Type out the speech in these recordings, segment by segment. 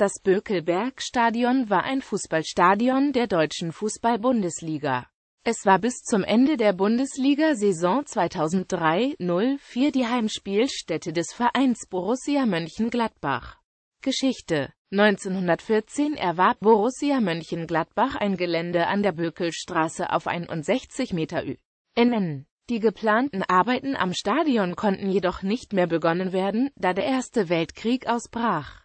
Das Bökelbergstadion war ein Fußballstadion der deutschen Fußball-Bundesliga. Es war bis zum Ende der Bundesliga-Saison 2003-04 die Heimspielstätte des Vereins Borussia Mönchengladbach. Geschichte 1914 erwarb Borussia Mönchengladbach ein Gelände an der Bökelstraße auf 61 Meter Ü. Innen. Die geplanten Arbeiten am Stadion konnten jedoch nicht mehr begonnen werden, da der Erste Weltkrieg ausbrach.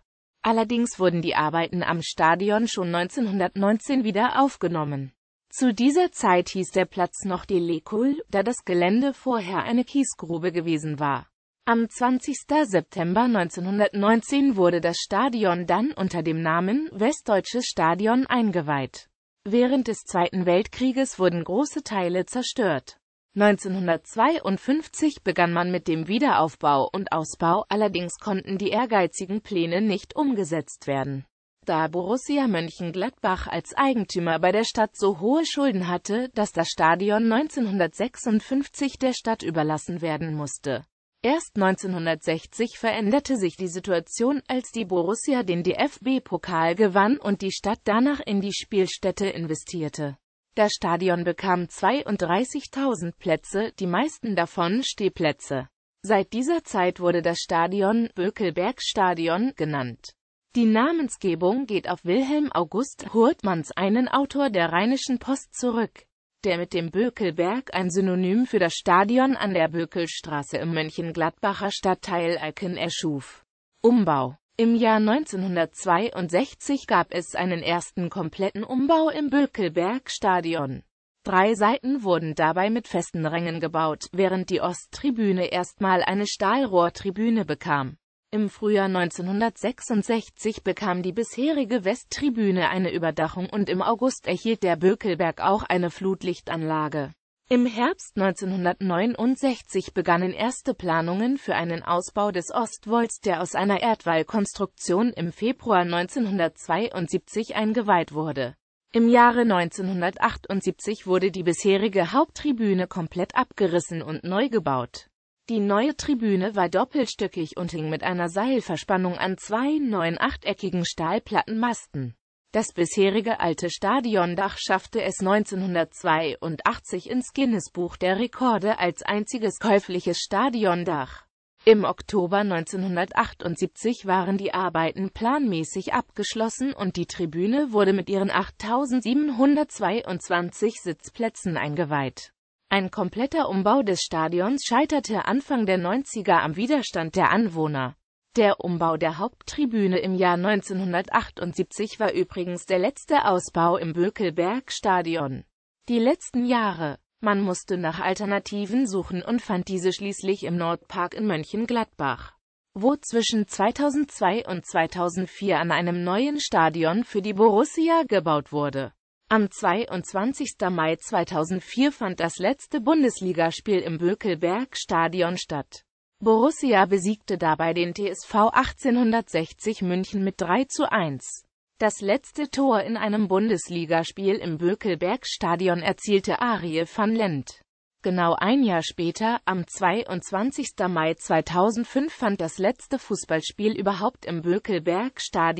Allerdings wurden die Arbeiten am Stadion schon 1919 wieder aufgenommen. Zu dieser Zeit hieß der Platz noch die Lekul, da das Gelände vorher eine Kiesgrube gewesen war. Am 20. September 1919 wurde das Stadion dann unter dem Namen Westdeutsches Stadion eingeweiht. Während des Zweiten Weltkrieges wurden große Teile zerstört. 1952 begann man mit dem Wiederaufbau und Ausbau, allerdings konnten die ehrgeizigen Pläne nicht umgesetzt werden. Da Borussia Mönchengladbach als Eigentümer bei der Stadt so hohe Schulden hatte, dass das Stadion 1956 der Stadt überlassen werden musste. Erst 1960 veränderte sich die Situation, als die Borussia den DFB-Pokal gewann und die Stadt danach in die Spielstätte investierte. Das Stadion bekam 32.000 Plätze, die meisten davon Stehplätze. Seit dieser Zeit wurde das Stadion Bökelberg-Stadion genannt. Die Namensgebung geht auf Wilhelm August Hurtmanns, einen Autor der Rheinischen Post, zurück, der mit dem Bökelberg ein Synonym für das Stadion an der Bökelstraße im Mönchengladbacher Stadtteil Eiken erschuf. Umbau im Jahr 1962 gab es einen ersten kompletten Umbau im Bökelberg-Stadion. Drei Seiten wurden dabei mit festen Rängen gebaut, während die Osttribüne erstmal eine Stahlrohrtribüne bekam. Im Frühjahr 1966 bekam die bisherige Westtribüne eine Überdachung und im August erhielt der Bökelberg auch eine Flutlichtanlage. Im Herbst 1969 begannen erste Planungen für einen Ausbau des Ostvolts, der aus einer Erdwallkonstruktion im Februar 1972 eingeweiht wurde. Im Jahre 1978 wurde die bisherige Haupttribüne komplett abgerissen und neu gebaut. Die neue Tribüne war doppelstöckig und hing mit einer Seilverspannung an zwei neuen achteckigen Stahlplattenmasten. Das bisherige alte Stadiondach schaffte es 1982 ins Guinness-Buch der Rekorde als einziges käufliches Stadiondach. Im Oktober 1978 waren die Arbeiten planmäßig abgeschlossen und die Tribüne wurde mit ihren 8722 Sitzplätzen eingeweiht. Ein kompletter Umbau des Stadions scheiterte Anfang der 90er am Widerstand der Anwohner. Der Umbau der Haupttribüne im Jahr 1978 war übrigens der letzte Ausbau im Bökelberg-Stadion. Die letzten Jahre man musste nach Alternativen suchen und fand diese schließlich im Nordpark in Mönchengladbach, wo zwischen 2002 und 2004 an einem neuen Stadion für die Borussia gebaut wurde. Am 22. Mai 2004 fand das letzte Bundesligaspiel im Bökelberg-Stadion statt. Borussia besiegte dabei den TSV 1860 München mit 3 zu 1. Das letzte Tor in einem Bundesligaspiel im bökelberg erzielte Arie van Lent. Genau ein Jahr später, am 22. Mai 2005 fand das letzte Fußballspiel überhaupt im bökelberg statt.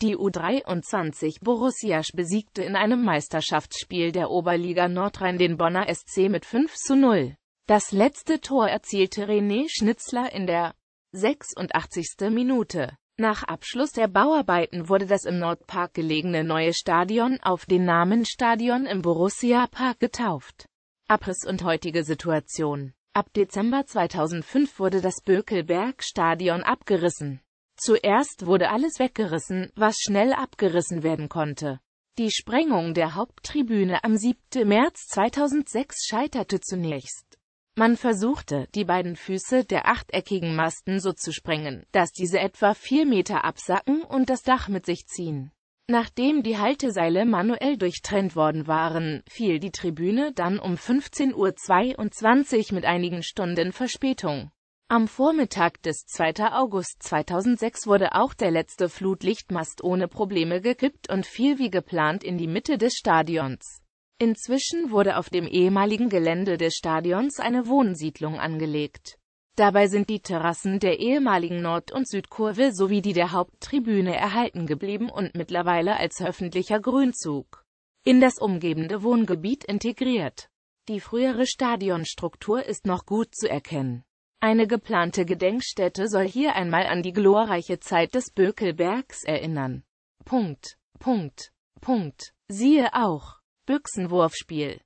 Die U23 Borussia besiegte in einem Meisterschaftsspiel der Oberliga Nordrhein den Bonner SC mit 5 zu 0. Das letzte Tor erzielte René Schnitzler in der 86. Minute. Nach Abschluss der Bauarbeiten wurde das im Nordpark gelegene neue Stadion auf den Namen Stadion im Borussia Park getauft. Abriss und heutige Situation Ab Dezember 2005 wurde das Bökelberg-Stadion abgerissen. Zuerst wurde alles weggerissen, was schnell abgerissen werden konnte. Die Sprengung der Haupttribüne am 7. März 2006 scheiterte zunächst. Man versuchte, die beiden Füße der achteckigen Masten so zu sprengen, dass diese etwa vier Meter absacken und das Dach mit sich ziehen. Nachdem die Halteseile manuell durchtrennt worden waren, fiel die Tribüne dann um 15.22 Uhr mit einigen Stunden Verspätung. Am Vormittag des 2. August 2006 wurde auch der letzte Flutlichtmast ohne Probleme gekippt und fiel wie geplant in die Mitte des Stadions. Inzwischen wurde auf dem ehemaligen Gelände des Stadions eine Wohnsiedlung angelegt. Dabei sind die Terrassen der ehemaligen Nord- und Südkurve sowie die der Haupttribüne erhalten geblieben und mittlerweile als öffentlicher Grünzug in das umgebende Wohngebiet integriert. Die frühere Stadionstruktur ist noch gut zu erkennen. Eine geplante Gedenkstätte soll hier einmal an die glorreiche Zeit des Bökelbergs erinnern. Punkt. Punkt. Punkt. Siehe auch Büchsenwurfspiel